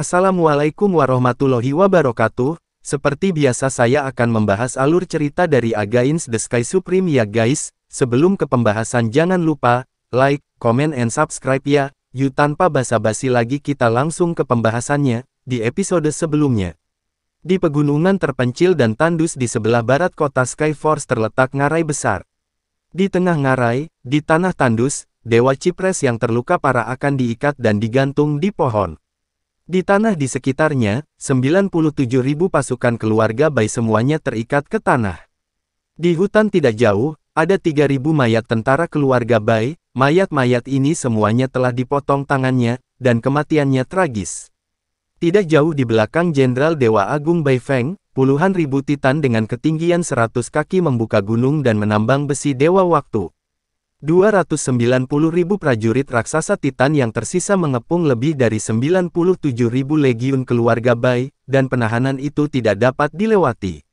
Assalamualaikum warahmatullahi wabarakatuh, seperti biasa saya akan membahas alur cerita dari Against the Sky Supreme ya guys, sebelum ke pembahasan jangan lupa, like, comment and subscribe ya, yuk tanpa basa-basi lagi kita langsung ke pembahasannya, di episode sebelumnya. Di pegunungan terpencil dan tandus di sebelah barat kota Skyforce terletak ngarai besar. Di tengah ngarai, di tanah tandus, Dewa Cipres yang terluka parah akan diikat dan digantung di pohon. Di tanah di sekitarnya, ribu pasukan keluarga Bai semuanya terikat ke tanah. Di hutan tidak jauh, ada ribu mayat tentara keluarga Bai, mayat-mayat ini semuanya telah dipotong tangannya, dan kematiannya tragis. Tidak jauh di belakang Jenderal Dewa Agung Bai Feng, puluhan ribu titan dengan ketinggian seratus kaki membuka gunung dan menambang besi Dewa Waktu. 290.000 prajurit raksasa Titan yang tersisa mengepung lebih dari 97.000 legiun keluarga Bai, dan penahanan itu tidak dapat dilewati.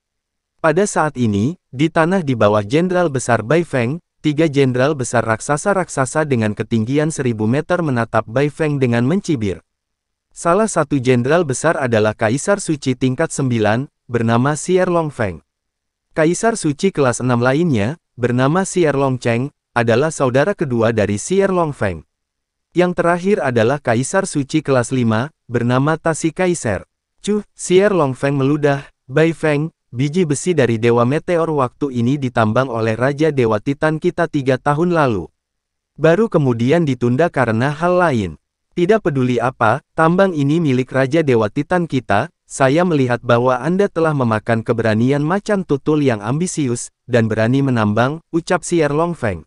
Pada saat ini, di tanah di bawah Jenderal Besar Bai Feng, tiga jenderal besar raksasa-raksasa dengan ketinggian 1000 meter menatap Bai Feng dengan mencibir. Salah satu jenderal besar adalah Kaisar Suci tingkat 9, bernama Sier Long Feng. Kaisar Suci kelas 6 lainnya, bernama Sier Long Cheng, adalah saudara kedua dari Sier Longfeng. Yang terakhir adalah Kaisar Suci kelas 5, bernama Tasi Kaisar. Chu, Sier Longfeng meludah, Bai Feng, biji besi dari Dewa Meteor waktu ini ditambang oleh Raja Dewa Titan kita tiga tahun lalu. Baru kemudian ditunda karena hal lain. Tidak peduli apa, tambang ini milik Raja Dewa Titan kita, saya melihat bahwa Anda telah memakan keberanian macan tutul yang ambisius, dan berani menambang, ucap Sier Longfeng.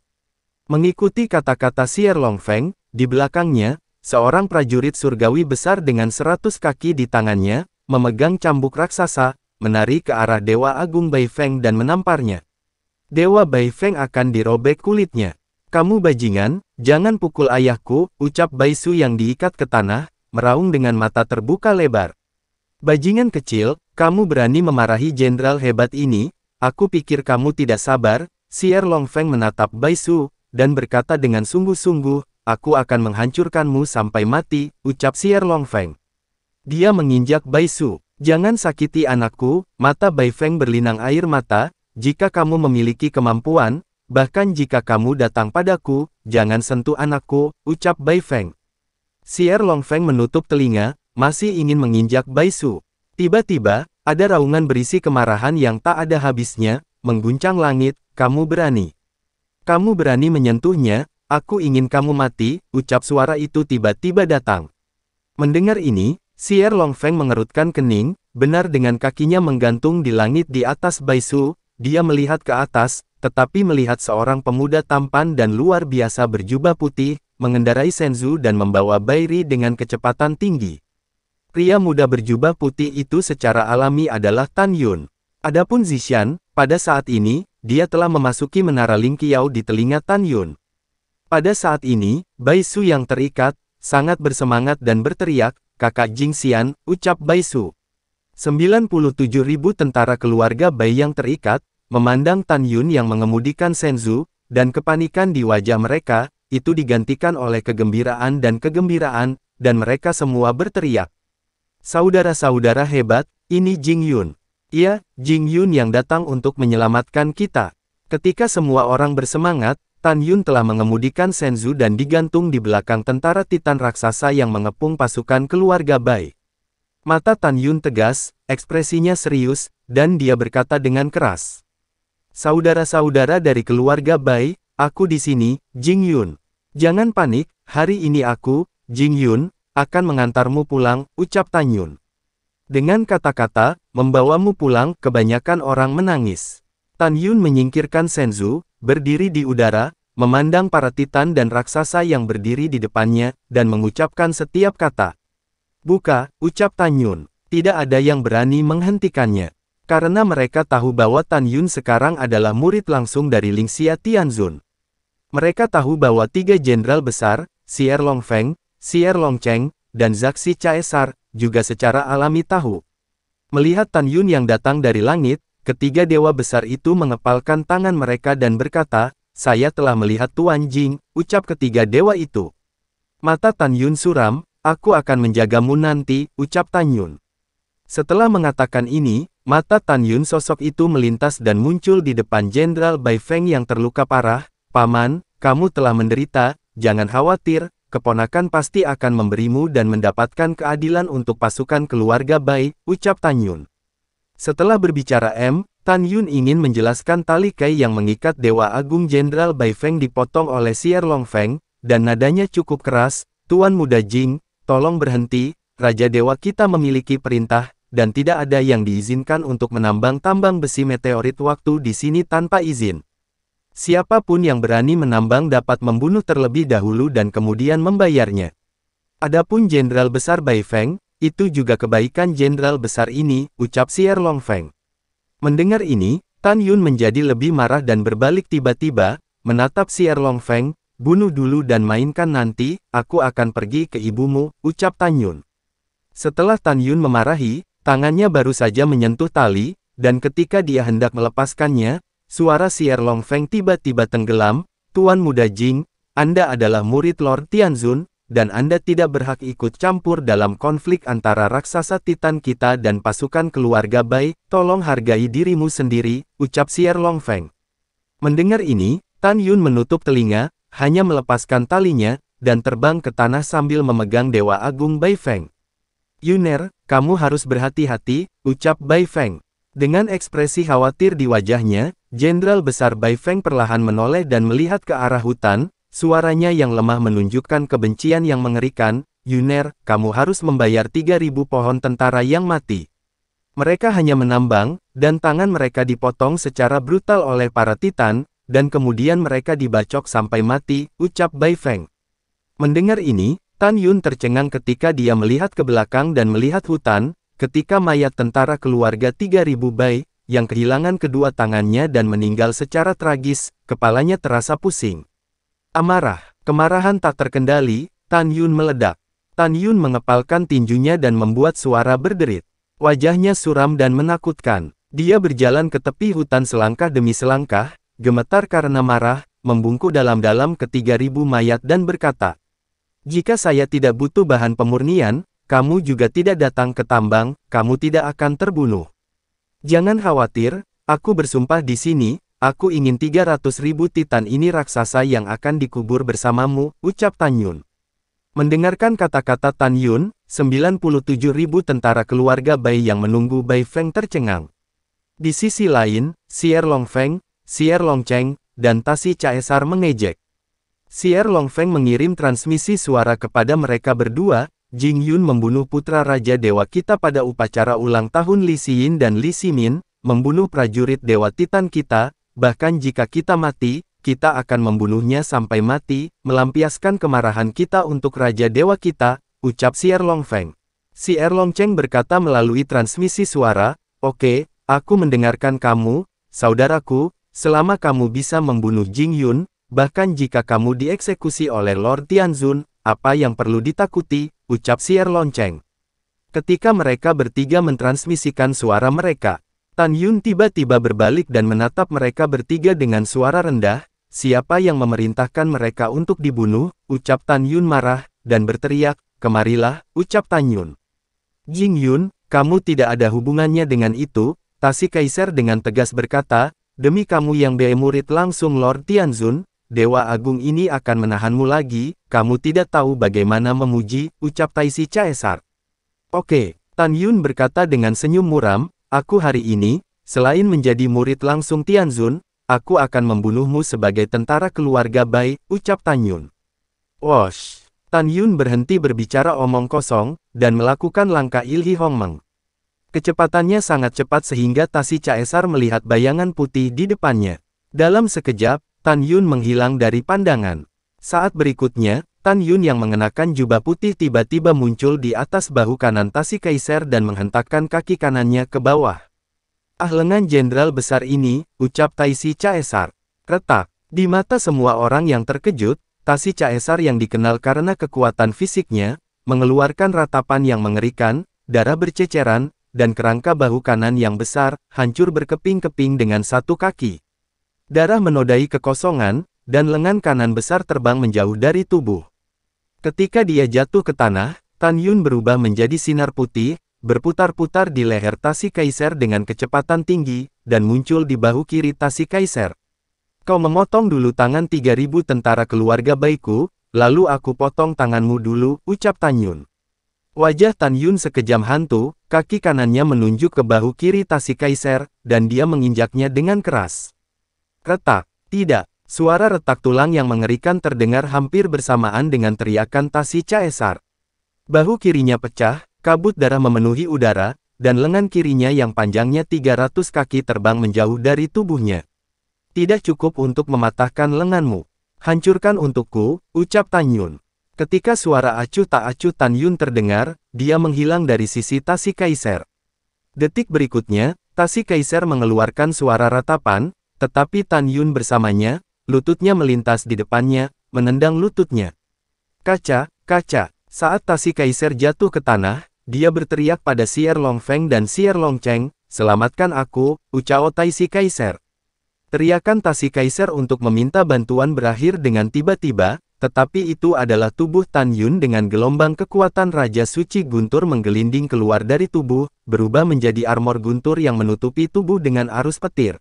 Mengikuti kata-kata Sier Feng, di belakangnya, seorang prajurit surgawi besar dengan seratus kaki di tangannya, memegang cambuk raksasa, menari ke arah Dewa Agung Bai Feng dan menamparnya. Dewa Bai Feng akan dirobek kulitnya. Kamu bajingan, jangan pukul ayahku, ucap Bai Su yang diikat ke tanah, meraung dengan mata terbuka lebar. Bajingan kecil, kamu berani memarahi jenderal hebat ini, aku pikir kamu tidak sabar, Sier Feng menatap Bai Su, dan berkata dengan sungguh-sungguh, aku akan menghancurkanmu sampai mati, ucap Sier Feng. Dia menginjak Bai Su. Jangan sakiti anakku, mata Bai Feng berlinang air mata, jika kamu memiliki kemampuan, bahkan jika kamu datang padaku, jangan sentuh anakku, ucap Bai Feng. Sier Feng menutup telinga, masih ingin menginjak Bai Su. Tiba-tiba, ada raungan berisi kemarahan yang tak ada habisnya, mengguncang langit, kamu berani. Kamu berani menyentuhnya, aku ingin kamu mati, ucap suara itu tiba-tiba datang. Mendengar ini, Sier Longfeng mengerutkan kening, benar dengan kakinya menggantung di langit di atas Baisu, dia melihat ke atas, tetapi melihat seorang pemuda tampan dan luar biasa berjubah putih, mengendarai Senzu dan membawa Bairi dengan kecepatan tinggi. Pria muda berjubah putih itu secara alami adalah Tan Yun. Adapun Zishan, pada saat ini, dia telah memasuki menara Ling Lingqiao di telinga Tan Yun. Pada saat ini, Bai Su yang terikat, sangat bersemangat dan berteriak, kakak Jing Xian, ucap Bai Su. 97 ribu tentara keluarga Bai yang terikat, memandang Tan Yun yang mengemudikan Senzu, dan kepanikan di wajah mereka, itu digantikan oleh kegembiraan dan kegembiraan, dan mereka semua berteriak. Saudara-saudara hebat, ini Jing Yun. Ia, Jing Yun yang datang untuk menyelamatkan kita. Ketika semua orang bersemangat, Tan Yun telah mengemudikan Senzu dan digantung di belakang tentara Titan raksasa yang mengepung pasukan keluarga Bai. Mata Tan Yun tegas, ekspresinya serius, dan dia berkata dengan keras. Saudara-saudara dari keluarga Bai, aku di sini, Jing Yun. Jangan panik, hari ini aku, Jing Yun, akan mengantarmu pulang, ucap Tan Yun. Dengan kata-kata, membawamu pulang, kebanyakan orang menangis. Tan Yun menyingkirkan Senzu, berdiri di udara, memandang para titan dan raksasa yang berdiri di depannya, dan mengucapkan setiap kata. Buka, ucap Tan Yun. Tidak ada yang berani menghentikannya. Karena mereka tahu bahwa Tan Yun sekarang adalah murid langsung dari Ling Xia Tianzun. Mereka tahu bahwa tiga jenderal besar, Long Sier Longfeng, Long Cheng, dan Zaxi Caesar, juga secara alami tahu. Melihat Tan Yun yang datang dari langit, ketiga dewa besar itu mengepalkan tangan mereka dan berkata, saya telah melihat Tuan Jing, ucap ketiga dewa itu. Mata Tan Yun suram, aku akan menjagamu nanti, ucap Tan Yun. Setelah mengatakan ini, mata Tan Yun sosok itu melintas dan muncul di depan Jenderal Bai Feng yang terluka parah, Paman, kamu telah menderita, jangan khawatir, keponakan pasti akan memberimu dan mendapatkan keadilan untuk pasukan keluarga Bai, ucap Tan Yun. Setelah berbicara M, Tan Yun ingin menjelaskan tali kai yang mengikat Dewa Agung Jenderal Bai Feng dipotong oleh Sier Long Feng, dan nadanya cukup keras, Tuan Muda Jing, tolong berhenti, Raja Dewa kita memiliki perintah, dan tidak ada yang diizinkan untuk menambang tambang besi meteorit waktu di sini tanpa izin. Siapapun yang berani menambang dapat membunuh terlebih dahulu dan kemudian membayarnya. Adapun Jenderal Besar Bai Feng, itu juga kebaikan Jenderal Besar ini, ucap Si Erlong Feng. Mendengar ini, Tan Yun menjadi lebih marah dan berbalik tiba-tiba, menatap Si Erlong Feng, bunuh dulu dan mainkan nanti, aku akan pergi ke ibumu, ucap Tan Yun. Setelah Tan Yun memarahi, tangannya baru saja menyentuh tali, dan ketika dia hendak melepaskannya, Suara Sier Long Feng tiba-tiba tenggelam, Tuan Muda Jing, Anda adalah murid Lord Tianzun, dan Anda tidak berhak ikut campur dalam konflik antara raksasa Titan kita dan pasukan keluarga Bai, tolong hargai dirimu sendiri, ucap Sier Long Feng. Mendengar ini, Tan Yun menutup telinga, hanya melepaskan talinya, dan terbang ke tanah sambil memegang Dewa Agung Bai Feng. Yuner, kamu harus berhati-hati, ucap Bai Feng. Dengan ekspresi khawatir di wajahnya, Jenderal Besar Bai Feng perlahan menoleh dan melihat ke arah hutan, suaranya yang lemah menunjukkan kebencian yang mengerikan, Yuner, kamu harus membayar 3.000 pohon tentara yang mati. Mereka hanya menambang, dan tangan mereka dipotong secara brutal oleh para titan, dan kemudian mereka dibacok sampai mati, ucap Bai Feng. Mendengar ini, Tan Yun tercengang ketika dia melihat ke belakang dan melihat hutan, ketika mayat tentara keluarga 3.000 Bai, yang kehilangan kedua tangannya dan meninggal secara tragis, kepalanya terasa pusing. Amarah, kemarahan tak terkendali, Tan Yun meledak. Tan Yun mengepalkan tinjunya dan membuat suara berderit. Wajahnya suram dan menakutkan. Dia berjalan ke tepi hutan selangkah demi selangkah, gemetar karena marah, membungkuk dalam-dalam ke tiga ribu mayat dan berkata, Jika saya tidak butuh bahan pemurnian, kamu juga tidak datang ke tambang, kamu tidak akan terbunuh. Jangan khawatir, aku bersumpah di sini, aku ingin 300 ribu titan ini raksasa yang akan dikubur bersamamu, ucap Tan Yun. Mendengarkan kata-kata Tan Yun, 97 ribu tentara keluarga Bai yang menunggu Bai Feng tercengang. Di sisi lain, Sier Long Feng, Sier Long Cheng, dan Tasi Caesar mengejek. Sier Long Feng mengirim transmisi suara kepada mereka berdua, Jing Yun membunuh putra Raja Dewa kita pada upacara ulang tahun Li Xin dan Li Simin, membunuh prajurit Dewa Titan kita, bahkan jika kita mati, kita akan membunuhnya sampai mati, melampiaskan kemarahan kita untuk Raja Dewa kita, ucap si Erlong Feng. Si Erlong Cheng berkata melalui transmisi suara, Oke, okay, aku mendengarkan kamu, saudaraku, selama kamu bisa membunuh Jing Yun, bahkan jika kamu dieksekusi oleh Lord Tianzun, apa yang perlu ditakuti, ucap Sier lonceng. Ketika mereka bertiga mentransmisikan suara mereka, Tan Yun tiba-tiba berbalik dan menatap mereka bertiga dengan suara rendah, siapa yang memerintahkan mereka untuk dibunuh, ucap Tan Yun marah, dan berteriak, kemarilah, ucap Tan Yun. Jing Yun, kamu tidak ada hubungannya dengan itu, Tasi Kaiser dengan tegas berkata, demi kamu yang be murid langsung Lord Tianzun, Dewa Agung ini akan menahanmu lagi, kamu tidak tahu bagaimana memuji, ucap Taishi Caesar. Oke, Tan Yun berkata dengan senyum muram, aku hari ini, selain menjadi murid langsung Tianzun, aku akan membunuhmu sebagai tentara keluarga Bai, ucap Tan Yun. Wosh! Tan Yun berhenti berbicara omong kosong, dan melakukan langkah Ilhi Hongmeng. Kecepatannya sangat cepat sehingga Tasi Caesar melihat bayangan putih di depannya. Dalam sekejap, Tan Yun menghilang dari pandangan. Saat berikutnya, Tan Yun yang mengenakan jubah putih tiba-tiba muncul di atas bahu kanan Tasi Kaiser dan menghentakkan kaki kanannya ke bawah. Ah lengan jenderal besar ini, ucap Taisi Caesar. Retak. Di mata semua orang yang terkejut, Tasi Caesar yang dikenal karena kekuatan fisiknya, mengeluarkan ratapan yang mengerikan, darah berceceran, dan kerangka bahu kanan yang besar, hancur berkeping-keping dengan satu kaki. Darah menodai kekosongan, dan lengan kanan besar terbang menjauh dari tubuh. Ketika dia jatuh ke tanah, Tan Yun berubah menjadi sinar putih, berputar-putar di leher Tasi Kaiser dengan kecepatan tinggi, dan muncul di bahu kiri Tasi Kaiser. Kau memotong dulu tangan 3000 tentara keluarga baikku, lalu aku potong tanganmu dulu, ucap Tan Yun. Wajah Tan Yun sekejam hantu, kaki kanannya menunjuk ke bahu kiri Tasi Kaiser, dan dia menginjaknya dengan keras. Retak. Tidak. Suara retak tulang yang mengerikan terdengar hampir bersamaan dengan teriakan Tasi Caesar. Bahu kirinya pecah, kabut darah memenuhi udara, dan lengan kirinya yang panjangnya 300 kaki terbang menjauh dari tubuhnya. Tidak cukup untuk mematahkan lenganmu. Hancurkan untukku, ucap Tan Yun. Ketika suara acuh tak acuh Tan Yun terdengar, dia menghilang dari sisi Tasi Kaiser. Detik berikutnya, Tasi Kaiser mengeluarkan suara ratapan, tetapi Tan Yun bersamanya, lututnya melintas di depannya, menendang lututnya. Kaca, kaca, saat Tasi Kaiser jatuh ke tanah, dia berteriak pada Sier Feng dan Sier Cheng, selamatkan aku, Ucao Si Kaiser. Teriakan Tasi Kaiser untuk meminta bantuan berakhir dengan tiba-tiba, tetapi itu adalah tubuh Tan Yun dengan gelombang kekuatan Raja Suci Guntur menggelinding keluar dari tubuh, berubah menjadi armor Guntur yang menutupi tubuh dengan arus petir.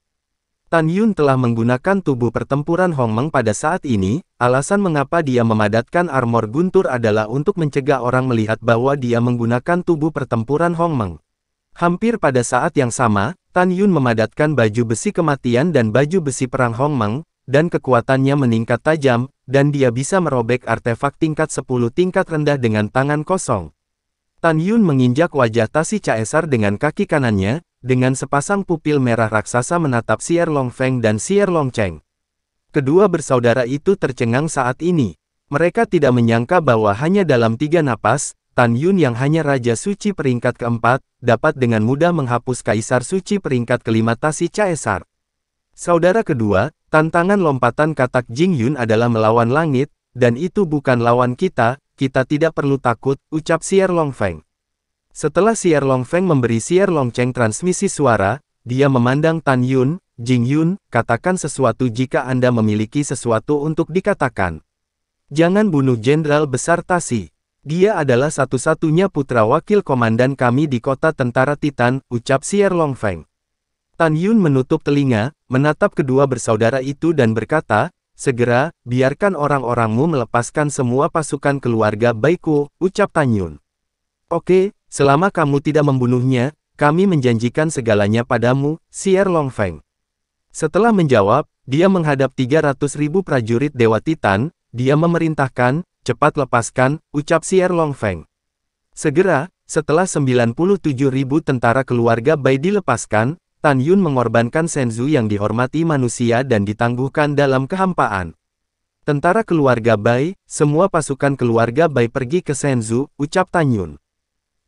Tan Yun telah menggunakan tubuh pertempuran Hong Meng pada saat ini, alasan mengapa dia memadatkan armor guntur adalah untuk mencegah orang melihat bahwa dia menggunakan tubuh pertempuran Hong Meng. Hampir pada saat yang sama, Tan Yun memadatkan baju besi kematian dan baju besi perang Hong Meng, dan kekuatannya meningkat tajam, dan dia bisa merobek artefak tingkat 10 tingkat rendah dengan tangan kosong. Tan Yun menginjak wajah Tasi Caesar dengan kaki kanannya, dengan sepasang pupil merah raksasa menatap Sier Long Feng dan Sier Long Cheng. Kedua bersaudara itu tercengang saat ini. Mereka tidak menyangka bahwa hanya dalam tiga napas, Tan Yun yang hanya Raja Suci peringkat keempat, dapat dengan mudah menghapus Kaisar Suci peringkat kelima Tasi Caesar. Saudara kedua, tantangan lompatan katak Jing Yun adalah melawan langit, dan itu bukan lawan kita, kita tidak perlu takut, ucap Sier Long Feng. Setelah Long Feng memberi Long Cheng transmisi suara, dia memandang Tan Yun, Jing Yun, katakan sesuatu jika Anda memiliki sesuatu untuk dikatakan. Jangan bunuh Jenderal Besar Tasi. Dia adalah satu-satunya putra wakil komandan kami di kota tentara Titan, ucap Long Feng. Tan Yun menutup telinga, menatap kedua bersaudara itu dan berkata, Segera, biarkan orang-orangmu melepaskan semua pasukan keluarga Baiku, ucap Tan Yun. Oke, Selama kamu tidak membunuhnya, kami menjanjikan segalanya padamu, Sier Longfeng. Setelah menjawab, dia menghadap 300 ribu prajurit Dewa Titan, dia memerintahkan, cepat lepaskan, ucap Sier Longfeng. Segera, setelah 97 ribu tentara keluarga Bai dilepaskan, Tan Yun mengorbankan Senzu yang dihormati manusia dan ditangguhkan dalam kehampaan. Tentara keluarga Bai, semua pasukan keluarga Bai pergi ke Senzu, ucap Tan Yun.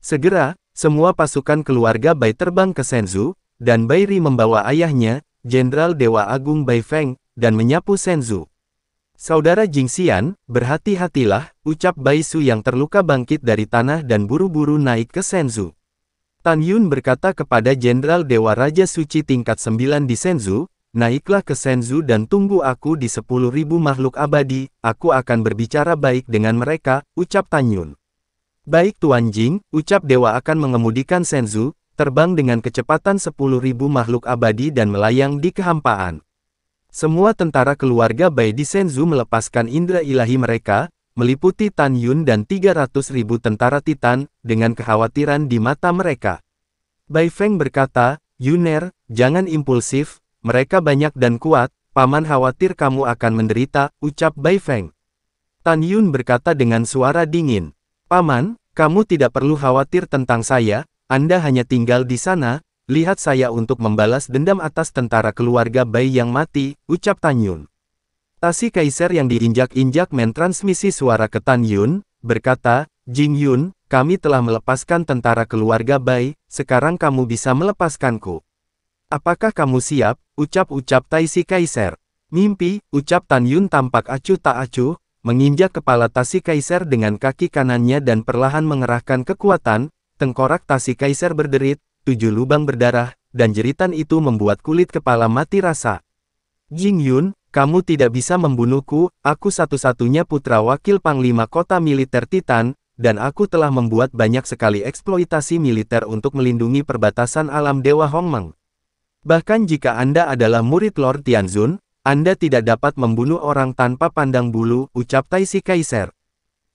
Segera, semua pasukan keluarga Bai terbang ke Senzu, dan Bai Ri membawa ayahnya, Jenderal Dewa Agung Bai Feng, dan menyapu Senzu. Saudara Jing Xian, berhati-hatilah, ucap Bai Su yang terluka bangkit dari tanah dan buru-buru naik ke Senzu. Tan Yun berkata kepada Jenderal Dewa Raja Suci tingkat 9 di Senzu, naiklah ke Senzu dan tunggu aku di 10.000 makhluk abadi, aku akan berbicara baik dengan mereka, ucap Tan Yun. Baik Tuan Jing, ucap dewa akan mengemudikan Senzu, terbang dengan kecepatan 10.000 makhluk abadi dan melayang di kehampaan. Semua tentara keluarga Bai di Senzu melepaskan indera ilahi mereka, meliputi Tan Yun dan 300.000 tentara Titan, dengan kekhawatiran di mata mereka. Bai Feng berkata, Yuner, jangan impulsif, mereka banyak dan kuat, paman khawatir kamu akan menderita, ucap Bai Feng. Tan Yun berkata dengan suara dingin, Paman, kamu tidak perlu khawatir tentang saya, Anda hanya tinggal di sana, lihat saya untuk membalas dendam atas tentara keluarga Bai yang mati, ucap Tan Yun. Tasi Kaiser yang diinjak-injak mentransmisi suara ke Tan Yun, berkata, Jing Yun, kami telah melepaskan tentara keluarga Bai, sekarang kamu bisa melepaskanku. Apakah kamu siap, ucap-ucap Taisi Kaiser. Mimpi, ucap Tan Yun tampak acuh tak acuh, menginjak kepala Tasi Kaisar dengan kaki kanannya dan perlahan mengerahkan kekuatan, tengkorak Tasi Kaisar berderit, tujuh lubang berdarah, dan jeritan itu membuat kulit kepala mati rasa. Jing Yun, kamu tidak bisa membunuhku, aku satu-satunya putra wakil Panglima Kota Militer Titan, dan aku telah membuat banyak sekali eksploitasi militer untuk melindungi perbatasan alam Dewa Hongmeng. Bahkan jika Anda adalah murid Lord Tianzun, anda tidak dapat membunuh orang tanpa pandang bulu, ucap Taisi Kaiser.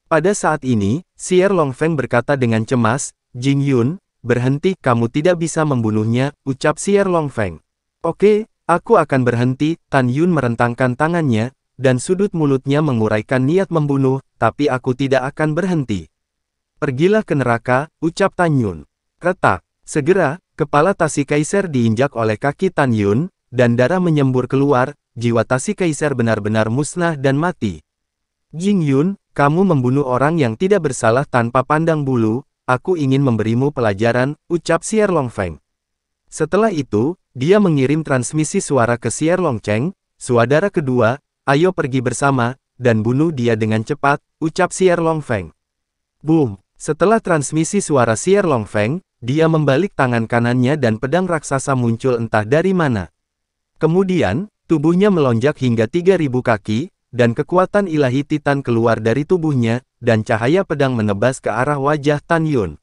Pada saat ini, Sier Longfeng berkata dengan cemas, Jing Yun, berhenti, kamu tidak bisa membunuhnya, ucap Sier Longfeng. Oke, aku akan berhenti, Tan Yun merentangkan tangannya, dan sudut mulutnya menguraikan niat membunuh, tapi aku tidak akan berhenti. Pergilah ke neraka, ucap Tan Yun. Retak, segera, kepala Tasi Kaiser diinjak oleh kaki Tan Yun, dan darah menyembur keluar, jiwa Tasi Kaisar benar-benar musnah dan mati. Jing Yun, kamu membunuh orang yang tidak bersalah tanpa pandang bulu, aku ingin memberimu pelajaran, ucap Sier Longfeng. Setelah itu, dia mengirim transmisi suara ke Sier Longcheng, suadara kedua, ayo pergi bersama, dan bunuh dia dengan cepat, ucap Sier Longfeng. Boom! Setelah transmisi suara Sier Longfeng, dia membalik tangan kanannya dan pedang raksasa muncul entah dari mana. Kemudian, Tubuhnya melonjak hingga 3000 kaki, dan kekuatan ilahi Titan keluar dari tubuhnya, dan cahaya pedang menebas ke arah wajah Tan Yun.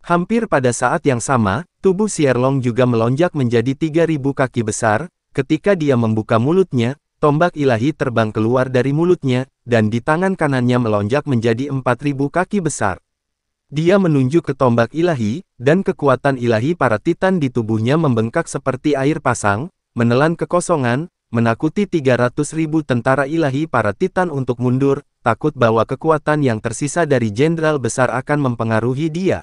Hampir pada saat yang sama, tubuh Sierlong juga melonjak menjadi 3000 kaki besar, ketika dia membuka mulutnya, tombak ilahi terbang keluar dari mulutnya, dan di tangan kanannya melonjak menjadi 4000 kaki besar. Dia menunjuk ke tombak ilahi, dan kekuatan ilahi para titan di tubuhnya membengkak seperti air pasang, menelan kekosongan, menakuti 300 ribu tentara ilahi para titan untuk mundur, takut bahwa kekuatan yang tersisa dari jenderal besar akan mempengaruhi dia.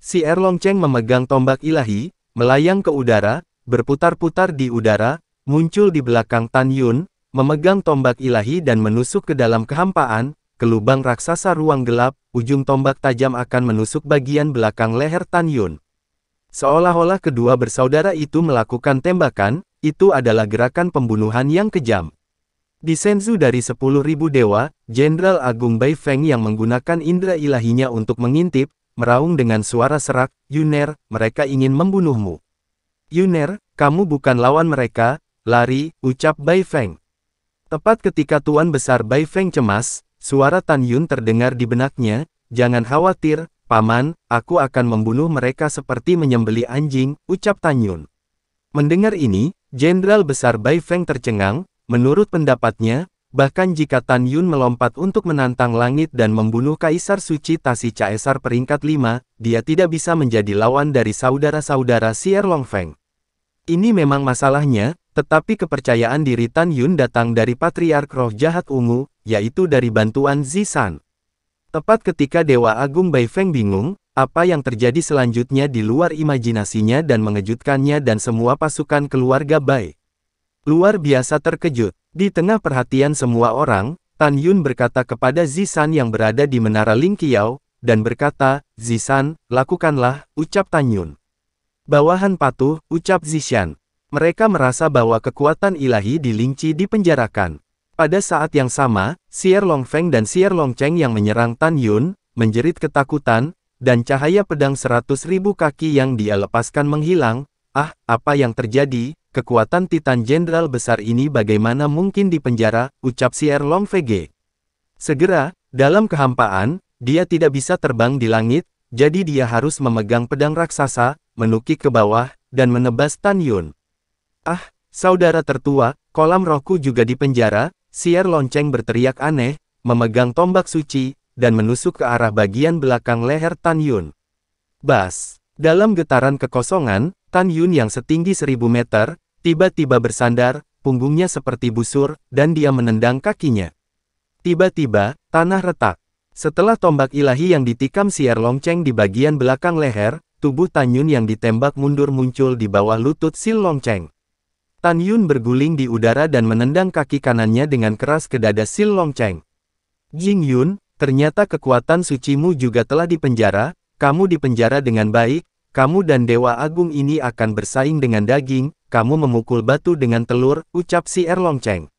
Si Erlong Cheng memegang tombak ilahi, melayang ke udara, berputar-putar di udara, muncul di belakang Tan Yun, memegang tombak ilahi dan menusuk ke dalam kehampaan, ke lubang raksasa ruang gelap, ujung tombak tajam akan menusuk bagian belakang leher Tan Yun. Seolah-olah kedua bersaudara itu melakukan tembakan, itu adalah gerakan pembunuhan yang kejam. Di senzu dari 10.000 dewa, Jenderal Agung Bai Feng yang menggunakan indera ilahinya untuk mengintip, meraung dengan suara serak, Yuner, mereka ingin membunuhmu. Yuner, kamu bukan lawan mereka, lari, ucap Bai Feng. Tepat ketika Tuan Besar Bai Feng cemas, suara Tan Yun terdengar di benaknya, jangan khawatir, paman, aku akan membunuh mereka seperti menyembeli anjing, ucap Tan Yun. Mendengar ini, Jenderal Besar Bai Feng tercengang, menurut pendapatnya, bahkan jika Tan Yun melompat untuk menantang langit dan membunuh Kaisar Suci Tasi Caesar peringkat 5, dia tidak bisa menjadi lawan dari saudara-saudara Sier Feng. Ini memang masalahnya, tetapi kepercayaan diri Tan Yun datang dari Patriark Roh Jahat Ungu, yaitu dari bantuan Zisan. Tepat ketika Dewa Agung Bai Feng bingung, apa yang terjadi selanjutnya di luar imajinasinya dan mengejutkannya dan semua pasukan keluarga baik. Luar biasa terkejut. Di tengah perhatian semua orang, Tan Yun berkata kepada Zisan yang berada di menara Ling Lingqiao, dan berkata, Zisan, lakukanlah, ucap Tan Yun. Bawahan patuh, ucap Zishan. Mereka merasa bahwa kekuatan ilahi di Lingci dipenjarakan. Pada saat yang sama, Sier Longfeng dan Sier Longcheng yang menyerang Tan Yun, menjerit ketakutan, dan cahaya pedang seratus ribu kaki yang dia lepaskan menghilang, ah, apa yang terjadi, kekuatan Titan Jenderal besar ini bagaimana mungkin dipenjara, ucap Sier Longvege. Segera, dalam kehampaan, dia tidak bisa terbang di langit, jadi dia harus memegang pedang raksasa, menukik ke bawah, dan menebas Tan Yun. Ah, saudara tertua, kolam rohku juga dipenjara, Sier Lonceng berteriak aneh, memegang tombak suci, dan menusuk ke arah bagian belakang leher Tan Yun. Bas! Dalam getaran kekosongan, Tan Yun yang setinggi seribu meter, tiba-tiba bersandar, punggungnya seperti busur, dan dia menendang kakinya. Tiba-tiba, tanah retak. Setelah tombak ilahi yang ditikam siar longceng di bagian belakang leher, tubuh Tan Yun yang ditembak mundur muncul di bawah lutut Sil Longcheng. Tan Yun berguling di udara dan menendang kaki kanannya dengan keras ke dada Sil Longcheng. Jing Yun, ternyata kekuatan sucimu juga telah dipenjara, kamu dipenjara dengan baik, kamu dan Dewa Agung ini akan bersaing dengan daging, kamu memukul batu dengan telur, ucap si Erlong Cheng.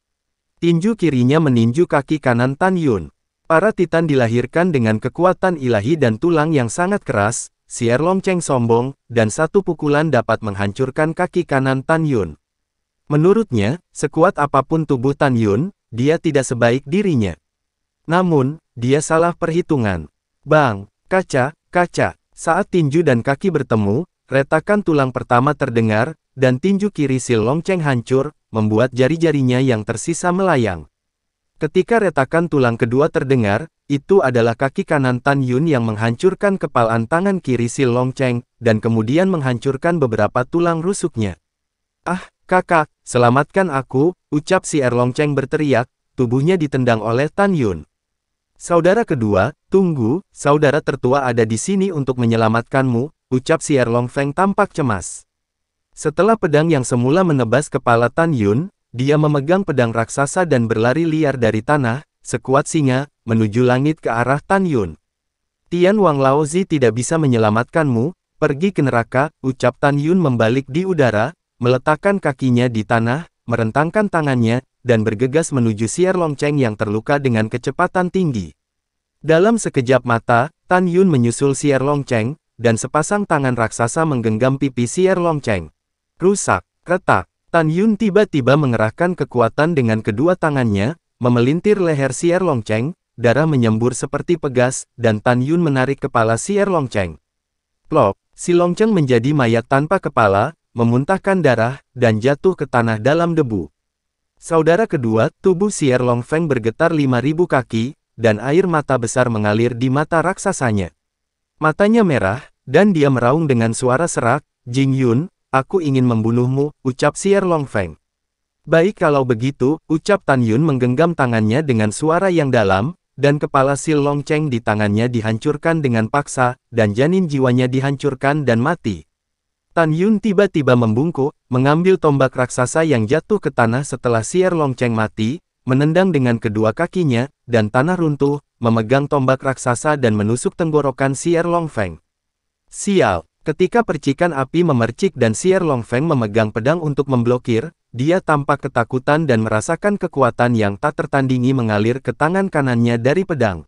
Tinju kirinya meninju kaki kanan Tan Yun. Para Titan dilahirkan dengan kekuatan ilahi dan tulang yang sangat keras, si Erlong Cheng sombong, dan satu pukulan dapat menghancurkan kaki kanan Tan Yun. Menurutnya, sekuat apapun tubuh Tan Yun, dia tidak sebaik dirinya. Namun, dia salah perhitungan. Bang, kaca, kaca. Saat tinju dan kaki bertemu, retakan tulang pertama terdengar, dan tinju kiri si longceng hancur, membuat jari-jarinya yang tersisa melayang. Ketika retakan tulang kedua terdengar, itu adalah kaki kanan Tan Yun yang menghancurkan kepalan tangan kiri si longceng, dan kemudian menghancurkan beberapa tulang rusuknya. Ah, kakak, selamatkan aku, ucap si Erlongcheng berteriak, tubuhnya ditendang oleh Tan Yun. Saudara kedua, tunggu, saudara tertua ada di sini untuk menyelamatkanmu, ucap si Erlong Feng tampak cemas. Setelah pedang yang semula menebas kepala Tan Yun, dia memegang pedang raksasa dan berlari liar dari tanah, sekuat singa, menuju langit ke arah Tan Yun. Tian Wang Laozi tidak bisa menyelamatkanmu, pergi ke neraka, ucap Tan Yun membalik di udara, meletakkan kakinya di tanah, merentangkan tangannya, dan bergegas menuju Sier Longcheng yang terluka dengan kecepatan tinggi. Dalam sekejap mata, Tan Yun menyusul Sier Longcheng, dan sepasang tangan raksasa menggenggam pipi Sier Longcheng. Rusak, retak, Tan Yun tiba-tiba mengerahkan kekuatan dengan kedua tangannya, memelintir leher Sier Longcheng, darah menyembur seperti pegas, dan Tan Yun menarik kepala Sier Longcheng. Plop, si Longcheng menjadi mayat tanpa kepala, memuntahkan darah, dan jatuh ke tanah dalam debu. Saudara kedua, tubuh Sier Feng bergetar 5.000 kaki, dan air mata besar mengalir di mata raksasanya. Matanya merah, dan dia meraung dengan suara serak, Jing Yun, aku ingin membunuhmu, ucap Sier Feng. Baik kalau begitu, ucap Tan Yun menggenggam tangannya dengan suara yang dalam, dan kepala Sil Long Cheng di tangannya dihancurkan dengan paksa, dan janin jiwanya dihancurkan dan mati. Tan Yun tiba-tiba membungkuk, mengambil tombak raksasa yang jatuh ke tanah setelah Sier Longcheng mati, menendang dengan kedua kakinya, dan tanah runtuh, memegang tombak raksasa dan menusuk tenggorokan Sier Feng. Sial, ketika percikan api memercik dan Sier Feng memegang pedang untuk memblokir, dia tampak ketakutan dan merasakan kekuatan yang tak tertandingi mengalir ke tangan kanannya dari pedang.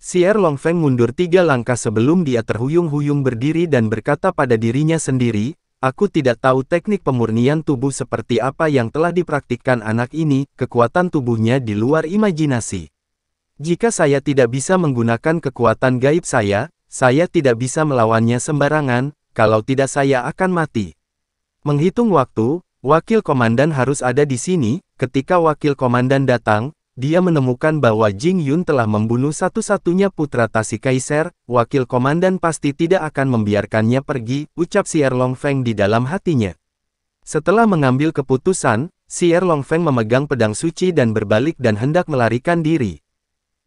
Sier Longfeng mundur tiga langkah sebelum dia terhuyung-huyung berdiri dan berkata pada dirinya sendiri, aku tidak tahu teknik pemurnian tubuh seperti apa yang telah dipraktikkan anak ini, kekuatan tubuhnya di luar imajinasi. Jika saya tidak bisa menggunakan kekuatan gaib saya, saya tidak bisa melawannya sembarangan, kalau tidak saya akan mati. Menghitung waktu, wakil komandan harus ada di sini, ketika wakil komandan datang, dia menemukan bahwa Jing Yun telah membunuh satu-satunya putra Tasi Kaiser, wakil komandan pasti tidak akan membiarkannya pergi, ucap Sier Feng di dalam hatinya. Setelah mengambil keputusan, Sier Feng memegang pedang suci dan berbalik dan hendak melarikan diri.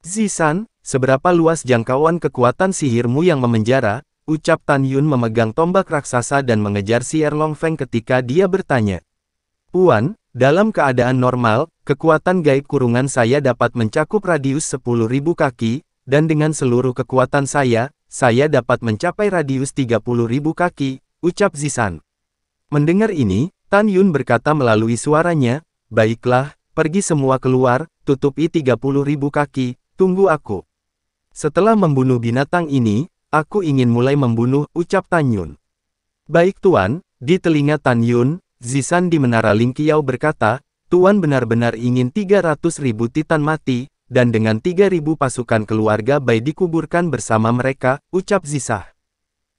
Zisan, seberapa luas jangkauan kekuatan sihirmu yang memenjara, ucap Tan Yun memegang tombak raksasa dan mengejar Sier Feng ketika dia bertanya. Puan, dalam keadaan normal, kekuatan gaib kurungan saya dapat mencakup radius 10.000 kaki, dan dengan seluruh kekuatan saya, saya dapat mencapai radius 30.000 kaki, ucap Zisan. Mendengar ini, Tan Yun berkata melalui suaranya, Baiklah, pergi semua keluar, tutupi 30.000 kaki, tunggu aku. Setelah membunuh binatang ini, aku ingin mulai membunuh, ucap Tan Yun. Baik Tuan, di telinga Tan Yun, Zisan di Menara Lingqiao berkata, Tuan benar-benar ingin 300 ribu titan mati, dan dengan 3 ribu pasukan keluarga Bai dikuburkan bersama mereka, ucap Zisah.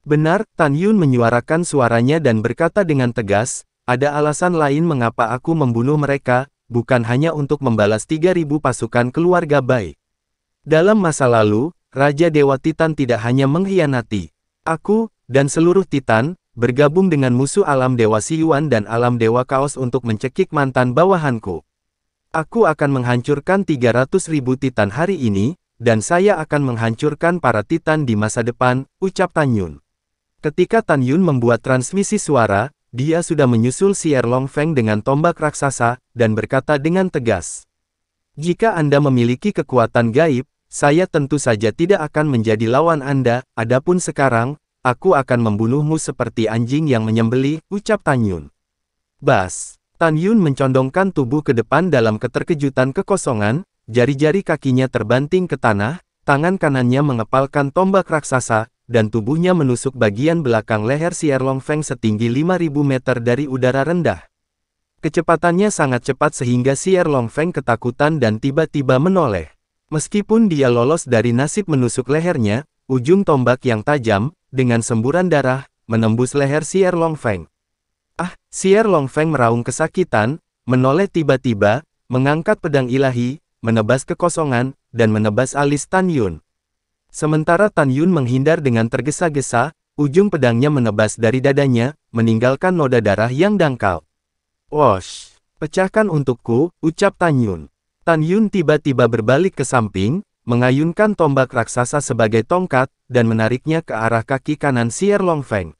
Benar, Tan Yun menyuarakan suaranya dan berkata dengan tegas, ada alasan lain mengapa aku membunuh mereka, bukan hanya untuk membalas 3000 pasukan keluarga Bai. Dalam masa lalu, Raja Dewa Titan tidak hanya mengkhianati aku, dan seluruh Titan, bergabung dengan musuh alam Dewa Siyuan dan alam Dewa Kaos untuk mencekik mantan bawahanku. Aku akan menghancurkan 300 ribu titan hari ini, dan saya akan menghancurkan para titan di masa depan, ucap Tan Yun. Ketika Tan Yun membuat transmisi suara, dia sudah menyusul Si Erlong Feng dengan tombak raksasa, dan berkata dengan tegas. Jika Anda memiliki kekuatan gaib, saya tentu saja tidak akan menjadi lawan Anda, adapun sekarang, Aku akan membunuhmu seperti anjing yang menyembeli, ucap Tan Yun. Bas! Tan Yun mencondongkan tubuh ke depan dalam keterkejutan kekosongan, jari-jari kakinya terbanting ke tanah, tangan kanannya mengepalkan tombak raksasa, dan tubuhnya menusuk bagian belakang leher si Erlong Feng setinggi 5000 meter dari udara rendah. Kecepatannya sangat cepat sehingga si Erlong Feng ketakutan dan tiba-tiba menoleh. Meskipun dia lolos dari nasib menusuk lehernya, ujung tombak yang tajam, dengan semburan darah, menembus leher Sier Feng. Ah, Sier Feng meraung kesakitan, menoleh tiba-tiba, mengangkat pedang ilahi, menebas kekosongan, dan menebas alis Tan Yun. Sementara Tan Yun menghindar dengan tergesa-gesa, ujung pedangnya menebas dari dadanya, meninggalkan noda darah yang dangkal. Wosh! Pecahkan untukku, ucap Tan Yun. Tan Yun tiba-tiba berbalik ke samping, mengayunkan tombak raksasa sebagai tongkat, dan menariknya ke arah kaki kanan Sier Longfeng.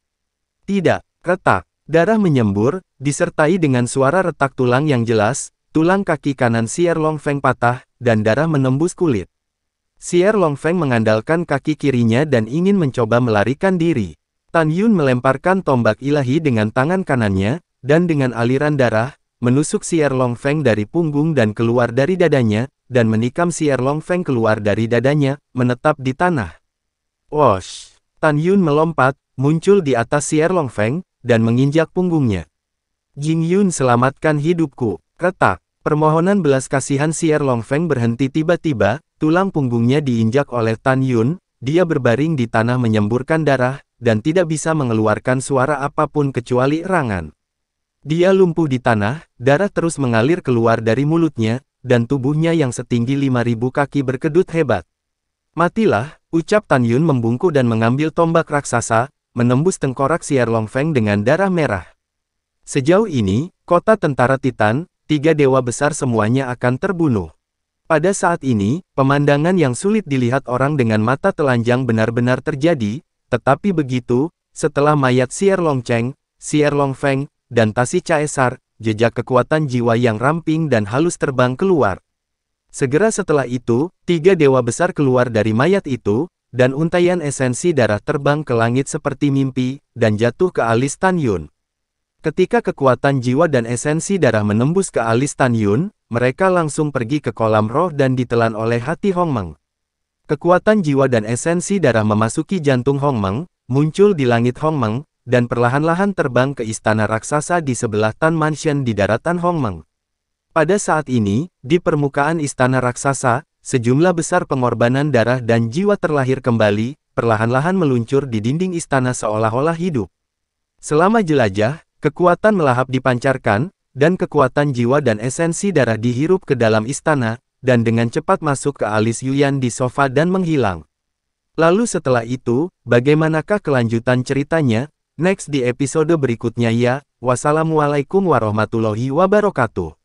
Tidak, retak, darah menyembur, disertai dengan suara retak tulang yang jelas, tulang kaki kanan Sier Longfeng patah, dan darah menembus kulit. Sier Longfeng mengandalkan kaki kirinya dan ingin mencoba melarikan diri. Tan Yun melemparkan tombak ilahi dengan tangan kanannya, dan dengan aliran darah, menusuk Sier Longfeng dari punggung dan keluar dari dadanya, dan menikam si Erlong Feng keluar dari dadanya, menetap di tanah. Wash! Tan Yun melompat, muncul di atas si Erlong Feng, dan menginjak punggungnya. Jing Yun selamatkan hidupku, retak. Permohonan belas kasihan si Erlong Feng berhenti tiba-tiba, tulang punggungnya diinjak oleh Tan Yun, dia berbaring di tanah menyemburkan darah, dan tidak bisa mengeluarkan suara apapun kecuali erangan. Dia lumpuh di tanah, darah terus mengalir keluar dari mulutnya, dan tubuhnya yang setinggi 5.000 kaki berkedut hebat. Matilah, ucap Tan Yun membungkuk dan mengambil tombak raksasa, menembus tengkorak Siar Longfeng dengan darah merah. Sejauh ini, kota tentara Titan, tiga dewa besar semuanya akan terbunuh. Pada saat ini, pemandangan yang sulit dilihat orang dengan mata telanjang benar-benar terjadi, tetapi begitu, setelah mayat Sier Longcheng, Sier Longfeng, dan Tasi Caesar, jejak kekuatan jiwa yang ramping dan halus terbang keluar. Segera setelah itu, tiga dewa besar keluar dari mayat itu, dan untaian esensi darah terbang ke langit seperti mimpi, dan jatuh ke alis Tan Yun. Ketika kekuatan jiwa dan esensi darah menembus ke alis Tan Yun, mereka langsung pergi ke kolam roh dan ditelan oleh hati Hong Meng. Kekuatan jiwa dan esensi darah memasuki jantung Hong Meng, muncul di langit Hong Meng dan perlahan-lahan terbang ke istana raksasa di sebelah Tan Mansion di daratan Hongmeng. Pada saat ini, di permukaan istana raksasa, sejumlah besar pengorbanan darah dan jiwa terlahir kembali, perlahan-lahan meluncur di dinding istana seolah-olah hidup. Selama jelajah, kekuatan melahap dipancarkan, dan kekuatan jiwa dan esensi darah dihirup ke dalam istana, dan dengan cepat masuk ke alis Yuyan di sofa dan menghilang. Lalu setelah itu, bagaimanakah kelanjutan ceritanya? Next di episode berikutnya ya, wassalamualaikum warahmatullahi wabarakatuh.